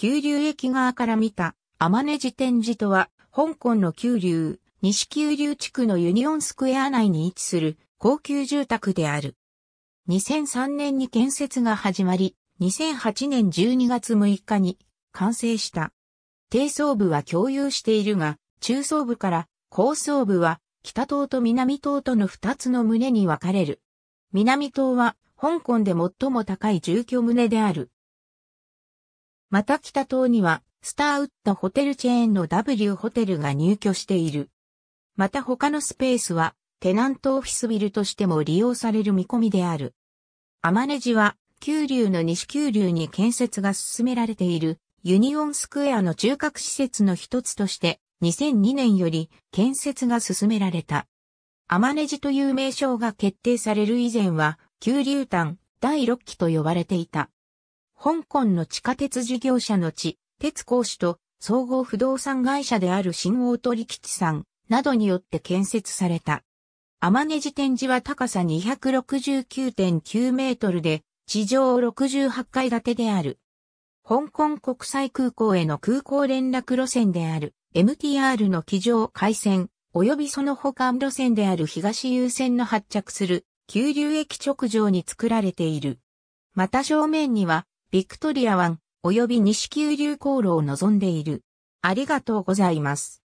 九流駅側から見た、天根寺天寺とは、香港の九流、西九流地区のユニオンスクエア内に位置する高級住宅である。2003年に建設が始まり、2008年12月6日に完成した。低層部は共有しているが、中層部から高層部は北棟と南棟との2つの棟に分かれる。南棟は香港で最も高い住居棟である。また北東には、スターウッドホテルチェーンの W ホテルが入居している。また他のスペースは、テナントオフィスビルとしても利用される見込みである。アマネジは、九流の西九流に建設が進められている、ユニオンスクエアの中核施設の一つとして、2002年より建設が進められた。アマネジという名称が決定される以前は、九流丹第6期と呼ばれていた。香港の地下鉄事業者の地、鉄工主と総合不動産会社である新大鳥吉さんなどによって建設された。天根寺天寺は高さ269.9メートルで、地上68階建てである。香港国際空港への空港連絡路線である MTR の機上海線及びその他路線である東優線の発着する急流駅直上に作られている。また正面にはビクトリア湾、及び西急流航路を望んでいる。ありがとうございます。